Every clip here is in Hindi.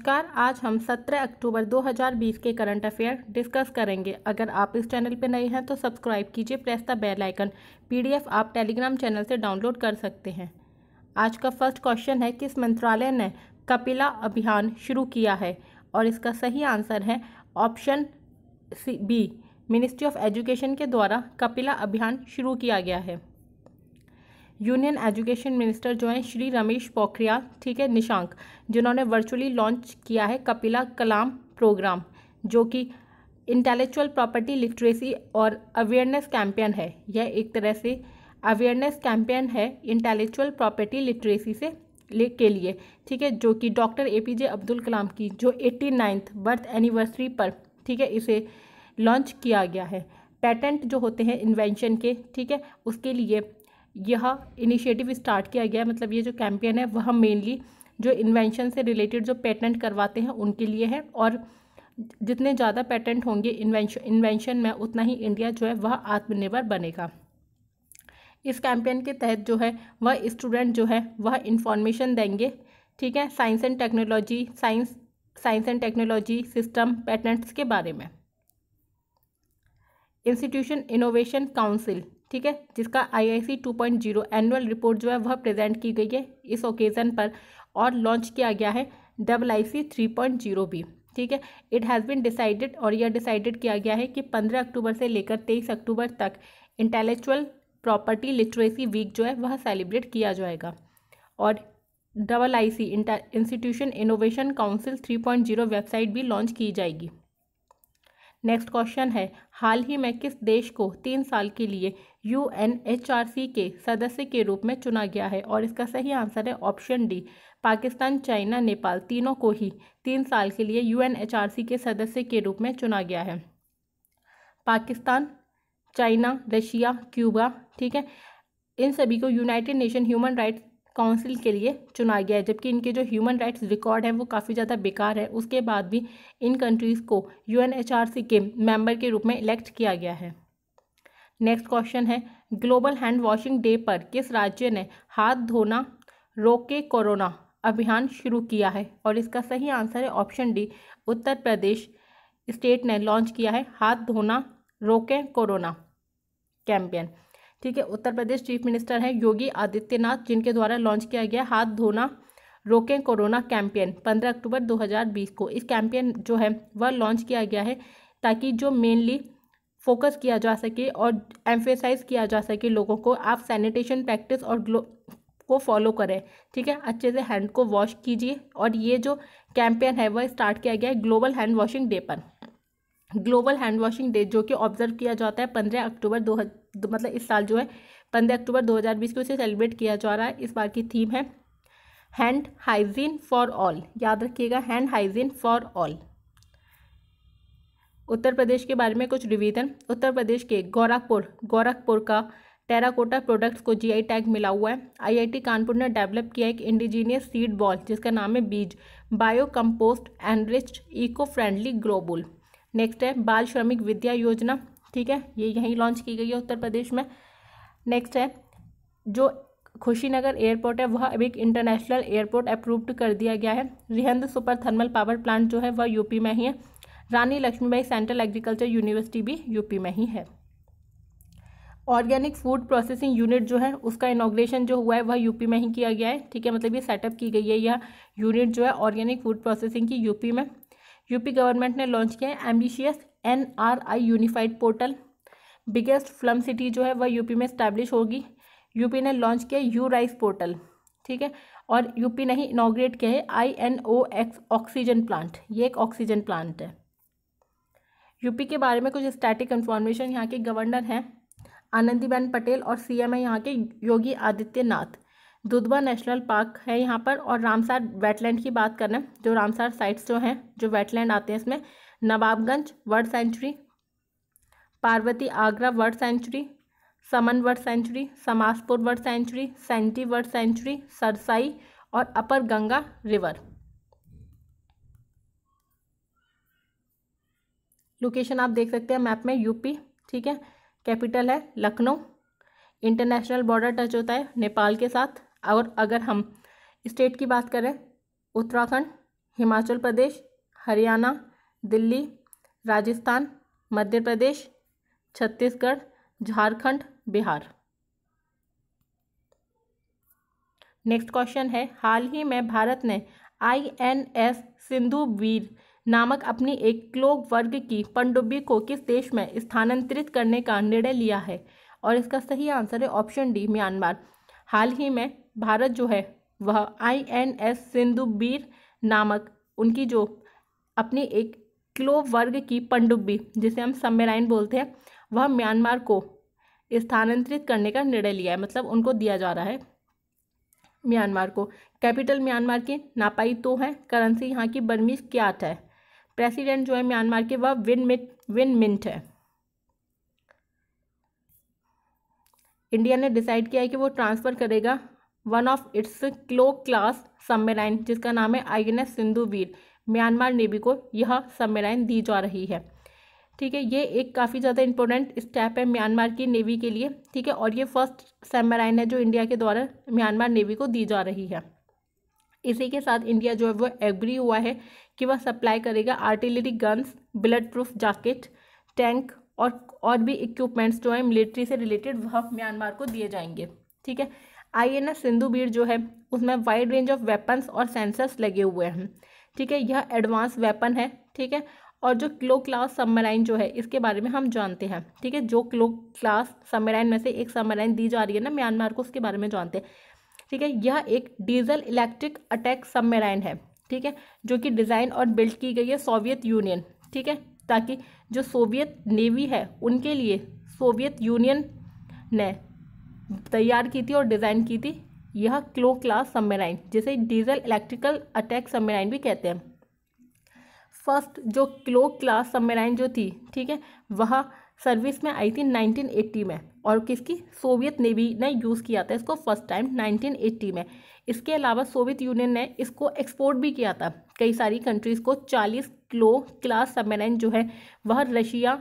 नमस्कार आज हम 17 अक्टूबर 2020 के करंट अफेयर डिस्कस करेंगे अगर आप इस चैनल पर नए हैं तो सब्सक्राइब कीजिए press the bell icon PDF आप टेलीग्राम चैनल से डाउनलोड कर सकते हैं आज का फर्स्ट क्वेश्चन है किस मंत्रालय ने कपिला अभियान शुरू किया है और इसका सही आंसर है option C B ministry of education के द्वारा कपिला अभियान शुरू किया गया है यूनियन एजुकेशन मिनिस्टर जो हैं श्री रमेश पोखरियाल ठीक है निशांक जिन्होंने वर्चुअली लॉन्च किया है कपिला कलाम प्रोग्राम जो कि इंटेलेक्चुअल प्रॉपर्टी लिटरेसी और अवेयरनेस कैंपेन है यह एक तरह से अवेयरनेस कैंपेन है इंटेलेक्चुअल प्रॉपर्टी लिटरेसी से ले के लिए ठीक है जो कि doctor A P J Abdul Kalam की जो एट्टी नाइन्थ बर्थ एनिवर्सरी पर ठीक है इसे लॉन्च किया गया है पेटेंट जो होते हैं इन्वेंशन के ठीक है उसके लिए यह इनिशिएटिव स्टार्ट किया गया है मतलब ये जो कैंपेन है वह मेनली जो इन्वेंशन से रिलेटेड जो पेटेंट करवाते हैं उनके लिए है और जितने ज़्यादा पेटेंट होंगे इन्वेंशन इन्वेंशन में उतना ही इंडिया जो है वह आत्मनिर्भर बनेगा इस कैंपेन के तहत जो है वह स्टूडेंट जो है वह इंफॉर्मेशन देंगे ठीक है science and technology science science and technology system patents के बारे में इंस्टीट्यूशन इनोवेशन काउंसिल ठीक है जिसका आईआईसी 2.0 एनुअल रिपोर्ट जो है वह प्रेजेंट की गई है इस ओकेज़न पर और लॉन्च किया गया है double I C three point zero भी ठीक है इट हैज़ बिन डिसाइडेड और यह डिसाइडेड किया गया है कि पंद्रह अक्टूबर से लेकर तेईस अक्टूबर तक इंटेलेक्चुअल प्रॉपर्टी लिटरेसी वीक जो है वह सेलिब्रेट किया जाएगा और double I C institution innovation council three point zero website भी लॉन्च की जाएगी नेक्स्ट क्वेश्चन है हाल ही में किस देश को तीन साल के लिए यू के सदस्य के रूप में चुना गया है और इसका सही आंसर है option D Pakistan China Nepal तीनों को ही तीन साल के लिए यू के सदस्य के रूप में चुना गया है पाकिस्तान चाइना रशिया क्यूबा ठीक है इन सभी को United Nation human rights council के लिए चुना गया है जबकि इनके जो ह्यूमन राइट्स रिकॉर्ड है वो काफ़ी ज़्यादा बेकार है उसके बाद भी इन कंट्रीज़ को यू के मेम्बर के रूप में इलेक्ट किया गया है नेक्स्ट क्वेश्चन है ग्लोबल हैंड वॉशिंग डे पर किस राज्य ने हाथ धोना रोके कोरोना अभियान शुरू किया है और इसका सही आंसर है option D Uttar Pradesh state ने लॉन्च किया है हाथ धोना रोके कोरोना कैंपेन ठीक है उत्तर प्रदेश चीफ मिनिस्टर हैं योगी आदित्यनाथ जिनके द्वारा लॉन्च किया गया हाथ धोना रोकें कोरोना कैंपेन 15 अक्टूबर 2020 को इस कैंपेन जो है वह लॉन्च किया गया है ताकि जो मेनली फोकस किया जा सके और एम्फेसाइज किया जा सके लोगों को आप सैनिटेशन प्रैक्टिस और ग्लो को फॉलो करें ठीक है अच्छे से हैंड को वॉश कीजिए और ये जो कैंपेन है वह स्टार्ट किया गया है ग्लोबल हैंड वॉशिंग डे पर ग्लोबल हैंड वॉशिंग डे जो कि ऑब्जर्व किया जाता है पंद्रह अक्टूबर दो मतलब इस साल जो है पंद्रह अक्टूबर 2020 को इसे सेलिब्रेट किया जा रहा है इस बार की थीम है हैंड हाइजीन फॉर ऑल याद रखिएगा hand hygiene for all Uttar Pradesh के बारे में कुछ रिविजन उत्तर प्रदेश के गोरखपुर गोरखपुर का टेराकोटा प्रोडक्ट्स को जीआई टैग मिला हुआ है आईआईटी कानपुर ने डेवलप किया एक इंडिजीनियस सीड बॉल जिसका नाम है बीज bio compost enriched eco friendly globule next है बाल श्रमिक विद्या योजना ठीक है ये यहीं लॉन्च की गई है उत्तर प्रदेश में नेक्स्ट है जो खुशीनगर एयरपोर्ट है वह अब एक इंटरनेशनल एयरपोर्ट अप्रूव्ड कर दिया गया है Rihand super thermal power plant जो है वह यूपी में ही है Rani Lakshmibai central agriculture university भी यूपी में ही है ऑर्गेनिक फूड प्रोसेसिंग यूनिट जो है उसका इनोग्रेशन जो हुआ है वह यूपी में ही किया गया है ठीक है मतलब ये सेटअप की गई है यह यूनिट जो है ऑर्गेनिक फूड प्रोसेसिंग की यूपी में यूपी गवर्नमेंट ने लॉन्च किया है ambitious N R I unified portal biggest फ्लम सिटी जो है वह यूपी में स्टैब्लिश होगी यूपी ने लॉन्च किया यू राइस पोर्टल ठीक है और यूपी ने ही इनाग्रेट किया है I N O X oxygen plant ये एक ऑक्सीजन प्लांट है यूपी के बारे में कुछ स्टैटिक इन्फॉर्मेशन यहाँ के गवर्नर हैं आनंदीबेन पटेल और सीएम है यहाँ के योगी आदित्यनाथ दुधवा नेशनल पार्क है यहाँ पर और रामसार वेटलैंड की बात करें जो रामसार साइट्स जो हैं जो वेटलैंड आते हैं इसमें Nawabganj bird sanctuary Parvati Agra bird sanctuary Saman bird sanctuary Samajpur bird sanctuary Sandi bird sanctuary Sarsai और अपर गंगा रिवर लोकेशन आप देख सकते हैं मैप में यूपी ठीक है कैपिटल है लखनऊ इंटरनेशनल बॉर्डर टच होता है नेपाल के साथ और अगर हम स्टेट की बात करें उत्तराखंड हिमाचल प्रदेश हरियाणा दिल्ली राजस्थान मध्य प्रदेश छत्तीसगढ़ झारखंड बिहार नेक्स्ट क्वेश्चन है हाल ही में भारत ने I N S Sindhu Vir नामक अपनी एक क्लोक वर्ग की पनडुब्बी को किस देश में स्थानांतरित करने का निर्णय लिया है और इसका सही आंसर है ऑप्शन डी म्यांमार हाल ही में भारत जो है वह आई एन एस सिंधुबीर नामक उनकी जो अपनी एक किलो वर्ग की पनडुब्बी जिसे हम सबमेराइन बोलते हैं वह म्यांमार को स्थानांतरित करने का निर्णय लिया है मतलब उनको दिया जा रहा है म्यांमार को कैपिटल म्यांमार की नापाई तो है करेंसी यहाँ की बर्मीज क्या है प्रेसिडेंट जो है म्यांमार के वह विन मिट विन मिंट है इंडिया ने डिसाइड किया है कि वो ट्रांसफ़र करेगा वन ऑफ इट्स क्लो क्लास सबमेराइन जिसका नाम है I N S Sindhuvir Myanmar navy को यह सबमेराइन दी जा रही है ठीक है ये एक काफ़ी ज़्यादा इंपॉर्टेंट स्टेप है म्यांमार की नेवी के लिए ठीक है और ये फर्स्ट सबमेराइन है जो इंडिया के द्वारा म्यांमार नेवी को दी जा रही है इसी के साथ इंडिया जो है वो एग्री हुआ है कि वह सप्लाई करेगा artillery guns bulletproof jacket tank और और भी इक्विपमेंट्स जो है मिलिट्री से रिलेटेड वह म्यांमार को दिए जाएंगे ठीक है I N S Sindhu Vir जो है उसमें वाइड रेंज ऑफ वेपन्स और सेंसर्स लगे हुए हैं ठीक है यह एडवांस वेपन है ठीक है और जो क्लो क्लास सबमराइन जो है इसके बारे में हम जानते हैं ठीक है जो क्लो क्लास सबमराइन में से एक सबमराइन दी जा रही है ना म्यांमार को उसके बारे में जानते हैं ठीक है यह एक डीजल इलेक्ट्रिक अटैक सबमराइन है ठीक है जो कि डिज़ाइन और बिल्ड की गई है सोवियत यूनियन ठीक है ताकि जो सोवियत नेवी है उनके लिए सोवियत यूनियन ने तैयार की थी और डिज़ाइन की थी यह क्लो क्लास सम्मेलाइन जिसे डीजल इलेक्ट्रिकल अटैक सम्मेलाइन भी कहते हैं फर्स्ट जो क्लो क्लास सम्मेलाइन जो थी ठीक है वह सर्विस में आई थी 1980 में और किसकी सोवियत नेवी ने यूज़ किया था इसको फर्स्ट टाइम 1980 में इसके अलावा सोवियत यूनियन ने इसको एक्सपोर्ट भी किया था कई सारी कंट्रीज़ को 40 क्लो क्लास सबमरीन जो है वह Russia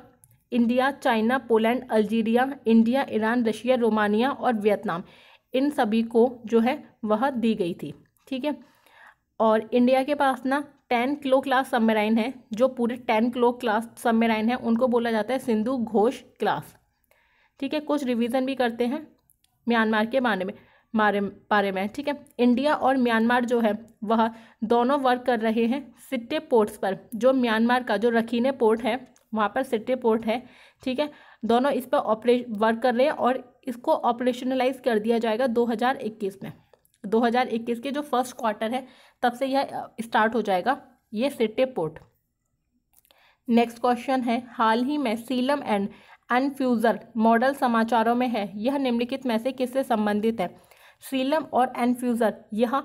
India China Poland Algeria India Iran Russia Romania और वियतनाम इन सभी को जो है वह दी गई थी ठीक है और इंडिया के पास ना टेन किलो क्लास सबमराइन है जो पूरे टेन किलो क्लास सबमराइन है उनको बोला जाता है सिंधु घोष क्लास ठीक है कुछ रिवीजन भी करते हैं म्यांमार के बारे में मारे बारे में ठीक है इंडिया और म्यांमार जो है वह दोनों वर्क कर रहे हैं सिट्टे पोर्ट्स पर जो म्यांमार का जो रखीने पोर्ट है वहाँ पर सिटी पोर्ट है ठीक है दोनों इस पर ऑपरे वर्क कर रहे हैं और इसको ऑपरेशनलाइज कर दिया जाएगा 2021 में 2021 के जो फर्स्ट क्वार्टर है तब से यह स्टार्ट हो जाएगा ये सिटे पोर्ट नेक्स्ट क्वेश्चन है हाल ही में सीलम एंड एनफ्यूज़र मॉडल समाचारों में है यह निम्नलिखित में से किससे संबंधित है सीलम और एनफ्यूज़र यह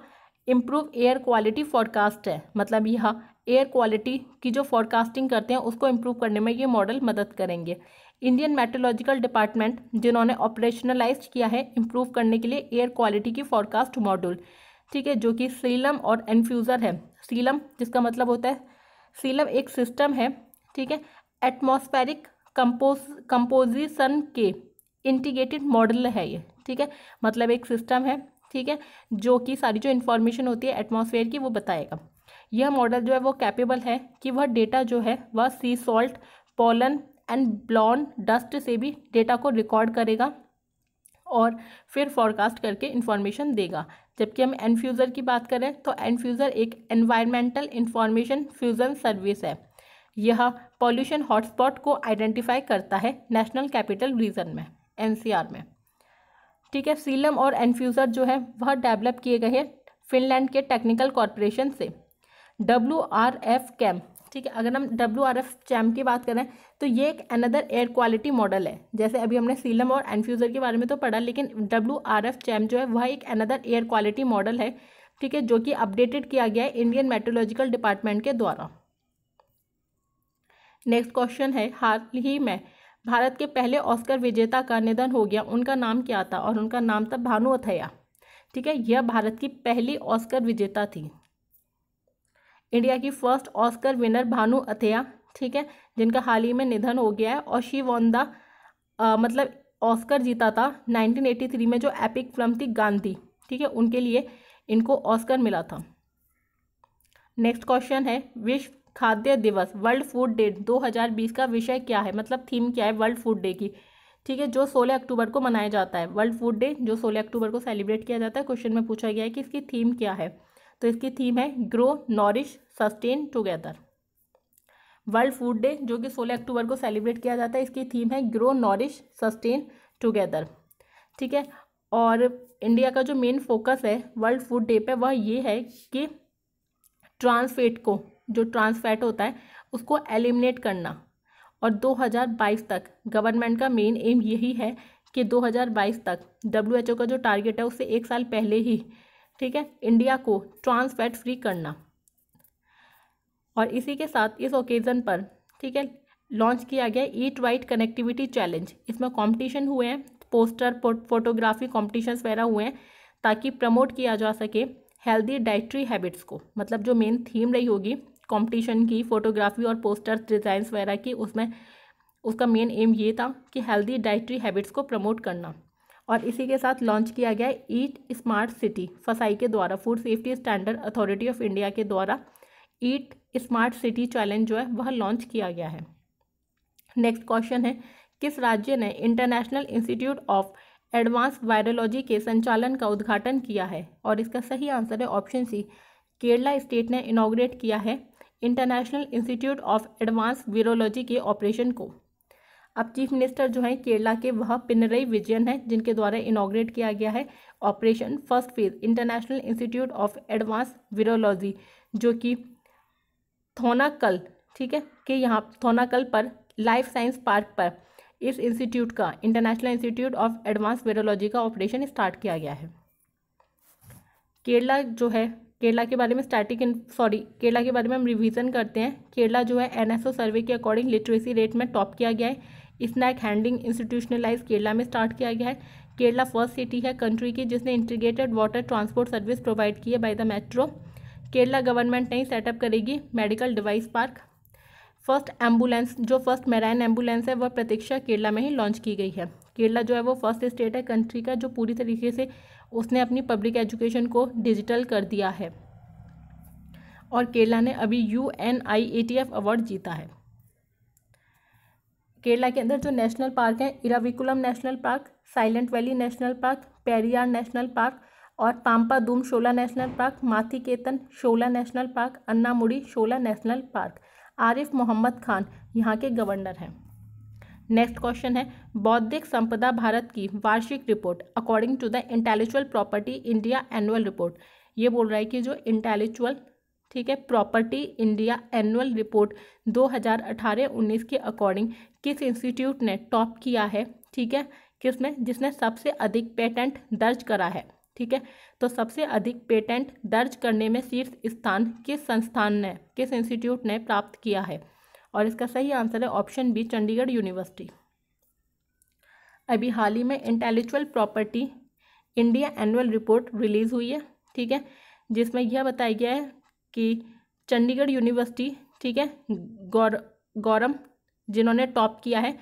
इम्प्रूव एयर क्वालिटी फॉरकास्ट है मतलब यह एयर क्वालिटी की जो फॉरकास्टिंग करते हैं उसको इम्प्रूव करने में ये मॉडल मदद करेंगे इंडियन मेट्रोलॉजिकल डिपार्टमेंट जिन्होंने ऑपरेशनलाइज किया है इम्प्रूव करने के लिए एयर क्वालिटी की फॉरकास्ट मॉड्यूल ठीक है जो कि सीलम और एनफ्यूज़र है सीलम जिसका मतलब होता है सीलम एक सिस्टम है ठीक है एटमोस्फेरिक कंपोज कंपोजिशन के इंटीग्रेटेड मॉडल है ये ठीक है मतलब एक सिस्टम है ठीक है जो कि सारी जो इन्फॉर्मेशन होती है एटमॉस्फेयर की वो बताएगा यह मॉडल जो है वो कैपेबल है कि वह डेटा जो है वह sea salt pollen and blown dust से भी डेटा को रिकॉर्ड करेगा और फिर फॉरकास्ट करके इन्फॉर्मेशन देगा जबकि हम एन फ्यूज़र की बात करें तो एन फ्यूज़र एक एनवायरमेंटल इंफॉर्मेशन फ्यूज़न सर्विस है यह पॉल्यूशन हॉटस्पॉट को आइडेंटिफाई करता है नेशनल कैपिटल रीजन में एन में ठीक है सीलम और एनफ्यूज़र जो है वह डेवलप किए गए हैं फिनलैंड के टेक्निकल कॉरपोरेशन से डब्ल्यू आर एफ कैम ठीक है अगर हम डब्ल्यू आर एफ चैम की बात करें तो ये एक अनदर एयर क्वालिटी मॉडल है जैसे अभी हमने सीलम और एनफ्यूज़र के बारे में तो पढ़ा लेकिन डब्ल्यू आर एफ चैम जो है वह एक अनदर एयर क्वालिटी मॉडल है ठीक है जो कि अपडेटेड किया गया है इंडियन मेट्रोलॉजिकल डिपार्टमेंट के द्वारा नेक्स्ट क्वेश्चन है हाल ही में भारत के पहले ऑस्कर विजेता का निधन हो गया उनका नाम क्या था और उनका नाम था भानु अथैया ठीक है यह भारत की पहली ऑस्कर विजेता थी इंडिया की first Oscar winner Bhanu Athaiya ठीक है जिनका हाल ही में निधन हो गया है और शी वॉन द मतलब ऑस्कर जीता था 1983 में जो एपिक फिल्म थी गांधी ठीक है उनके लिए इनको ऑस्कर मिला था नेक्स्ट क्वेश्चन है विश्व खाद्य दिवस वर्ल्ड फूड डे 2020 का विषय क्या है मतलब थीम क्या है वर्ल्ड फूड डे की ठीक है जो 16 अक्टूबर को मनाया जाता है वर्ल्ड फूड डे जो 16 अक्टूबर को सेलिब्रेट किया जाता है क्वेश्चन में पूछा गया है कि इसकी थीम क्या है तो इसकी थीम है grow nourish sustain together world food day जो कि 16 अक्टूबर को सेलिब्रेट किया जाता है इसकी थीम है ग्रो नॉरिश सस्टेन टुगेदर ठीक है और इंडिया का जो मेन फोकस है वर्ल्ड फूड डे पे वह ये है कि ट्रांसफेट को जो ट्रांसफैट होता है उसको एलिमिनेट करना और 2022 तक गवर्नमेंट का मेन एम यही है कि 2022 तक डब्ल्यू का जो टारगेट है उससे एक साल पहले ही ठीक है इंडिया को ट्रांसफैट फ्री करना और इसी के साथ इस ओकेज़न पर ठीक है लॉन्च किया गया ईट वाइट कनेक्टिविटी चैलेंज इसमें कंपटीशन हुए हैं पोस्टर फोटोग्राफी कॉम्पिटिशन्स वगैरह हुए हैं ताकि प्रमोट किया जा सके हेल्दी डाइट्री हैबिट्स को मतलब जो मेन थीम रही होगी कंपटीशन की फोटोग्राफी और पोस्टर डिज़ाइंस वगैरह की उसमें उसका मेन एम ये था कि हेल्दी डाइट्री हैबिट्स को प्रमोट करना और इसी के साथ लॉन्च किया गया ईट स्मार्ट सिटी फसाई के द्वारा food safety standard authority of India के द्वारा ईट स्मार्ट सिटी चैलेंज जो है वह लॉन्च किया गया है नेक्स्ट क्वेश्चन है किस राज्य ने international institute of advance virology के संचालन का उद्घाटन किया है और इसका सही आंसर है ऑप्शन सी केरला स्टेट ने इनाग्रेट किया है international institute of advance virology के ऑपरेशन को अब चीफ मिनिस्टर जो हैं केरला के वह पिनरई विजयन हैं जिनके द्वारा इनाग्रेट किया गया है operation first phase international institute of advance virology जो कि थोनाकल ठीक है कि यहाँ थोनाकल पर लाइफ साइंस पार्क पर इस इंस्टीट्यूट का international institute of advance virology का ऑपरेशन स्टार्ट किया गया है केरला जो है केरला के बारे में स्टैटिक सॉरी केरला के बारे में हम रिवीजन करते हैं केरला जो है एन सर्वे के अकॉर्डिंग लिटरेसी रेट में टॉप किया गया है स्नैक हैंडलिंग इंस्टीट्यूशनलाइज केरला में स्टार्ट किया गया है केरला फर्स्ट सिटी है कंट्री की जिसने integrated water transport service provide की है by the metro Kerala government नहीं सेटअप करेगी medical device park first ambulance जो फर्स्ट मैराइन एम्बुलेंस है वह प्रतीक्षा केरला में ही लॉन्च की गई है केरला जो है वो फर्स्ट स्टेट है कंट्री का जो पूरी तरीके से उसने अपनी पब्लिक एजुकेशन को डिजिटल कर दिया है और केरला ने अभी U N I A T F award जीता है केरला के अंदर जो नेशनल पार्क हैं Eravikulam national park silent valley national park Periyar national park और Pampadum Shola national park केतन Shola national park Anamudi Shola national park Arif Mohammad Khan यहाँ के गवर्नर हैं नेक्स्ट क्वेश्चन है बौद्धिक संपदा भारत की वार्षिक report according to the intellectual property India annual report ये बोल रहा है कि जो इंटेलेक्चुअल ठीक है प्रॉपर्टी इंडिया एनुअल रिपोर्ट 2018-19 के अकॉर्डिंग किस इंस्टीट्यूट ने टॉप किया है ठीक है किसने जिसने सबसे अधिक पेटेंट दर्ज करा है ठीक है तो सबसे अधिक पेटेंट दर्ज करने में शीर्ष स्थान किस संस्थान ने किस इंस्टीट्यूट ने प्राप्त किया है और इसका सही आंसर है ऑप्शन बी चंडीगढ़ यूनिवर्सिटी अभी हाल ही में intellectual property India annual report release हुई है ठीक है जिसमें यह बताया गया है कि चंडीगढ़ यूनिवर्सिटी ठीक है गौर गौरम जिन्होंने टॉप किया है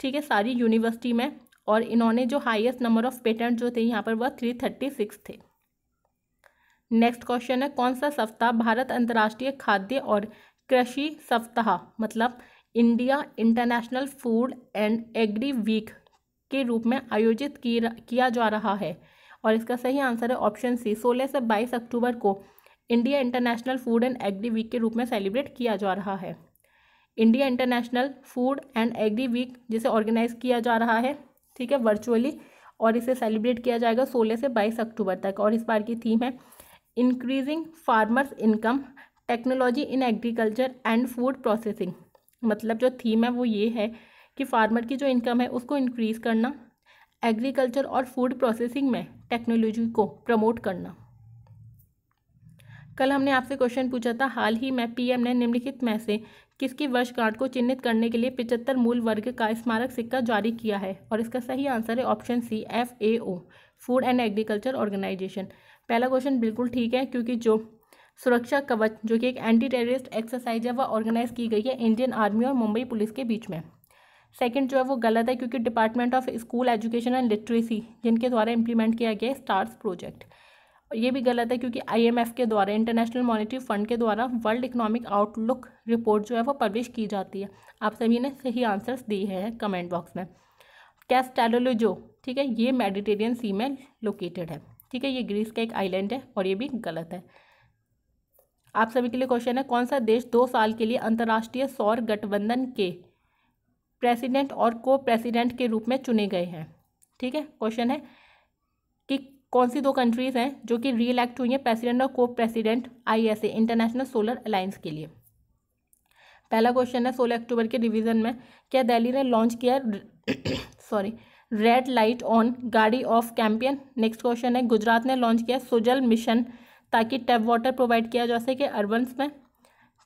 ठीक है सारी यूनिवर्सिटी में और इन्होंने जो हाईएस्ट नंबर ऑफ पेटेंट जो थे यहाँ पर वह थ्री थर्टी सिक्स थे नेक्स्ट क्वेश्चन है कौन सा सप्ताह भारत अंतर्राष्ट्रीय खाद्य और कृषि सप्ताह मतलब India international food and agri week के रूप में आयोजित किया जा रहा है और इसका सही आंसर है ऑप्शन सी सोलह से बाईस अक्टूबर को India international food and agri week के रूप में सेलिब्रेट किया जा रहा है India international food and agri week जिसे ऑर्गेनाइज किया जा रहा है ठीक है वर्चुअली और इसे सेलिब्रेट किया जाएगा सोलह से बाईस अक्टूबर तक और इस बार की थीम है increasing farmers income technology in agriculture and food processing मतलब जो थीम है वो ये है कि फार्मर की जो इनकम है उसको इंक्रीज़ करना एग्रीकल्चर और फूड प्रोसेसिंग में टेक्नोलॉजी को प्रमोट करना कल हमने आपसे क्वेश्चन पूछा था हाल ही में पीएम ने निम्नलिखित में से किसकी वर्षगांठ को चिन्हित करने के लिए पिचहत्तर मूल वर्ग का स्मारक सिक्का जारी किया है और इसका सही आंसर है option C F A O food and agriculture organization पहला क्वेश्चन बिल्कुल ठीक है क्योंकि जो सुरक्षा कवच जो कि एक एंटी टेररिस्ट एक्सरसाइज है वह ऑर्गेनाइज की गई है इंडियन आर्मी और मुंबई पुलिस के बीच में सेकेंड जो है वो गलत है क्योंकि department of school education and literacy जिनके द्वारा इम्प्लीमेंट किया गया है स्टार्स प्रोजेक्ट ये भी गलत है क्योंकि आईएमएफ के द्वारा इंटरनेशनल मॉनिटरी फंड के द्वारा वर्ल्ड इकोनॉमिक आउटलुक रिपोर्ट जो है वो पब्लिश की जाती है आप सभी ने सही आंसर्स दिए हैं कमेंट बॉक्स में कैस्टेलोलोजो ठीक है ये मेडिटेरियन सी में लोकेटेड है ठीक है ये ग्रीस का एक आइलैंड है और ये भी गलत है आप सभी के लिए क्वेश्चन है कौन सा देश दो साल के लिए अंतर्राष्ट्रीय सौर गठबंधन के प्रेसिडेंट और को प्रेसिडेंट के रूप में चुने गए हैं ठीक है क्वेश्चन है कौन सी दो कंट्रीज़ हैं जो कि री इलेक्ट हुई हैं प्रेसिडेंट और को president ISA international solar alliance के लिए पहला क्वेश्चन है सोलह अक्टूबर के रिवीजन में क्या दिल्ली ने लॉन्च किया सॉरी रेड लाइट ऑन गाड़ी ऑफ कैंपियन नेक्स्ट क्वेश्चन है गुजरात ने लॉन्च किया सुजल मिशन ताकि टैप वाटर प्रोवाइड किया जा सके अर्बन्स में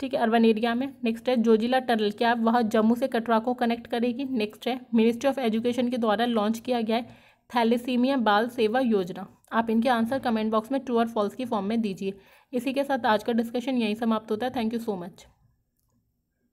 ठीक है अर्बन एरिया में नेक्स्ट है जोजिला टनल क्या वह जम्मू से कटरा को कनेक्ट करेगी नेक्स्ट है मिनिस्ट्री ऑफ एजुकेशन के द्वारा लॉन्च किया गया है थैलीसीमिया बाल सेवा योजना आप इनके आंसर कमेंट बॉक्स में ट्रू और फॉल्स की फॉर्म में दीजिए इसी के साथ आज का डिस्कशन यहीं समाप्त होता है थैंक यू सो मच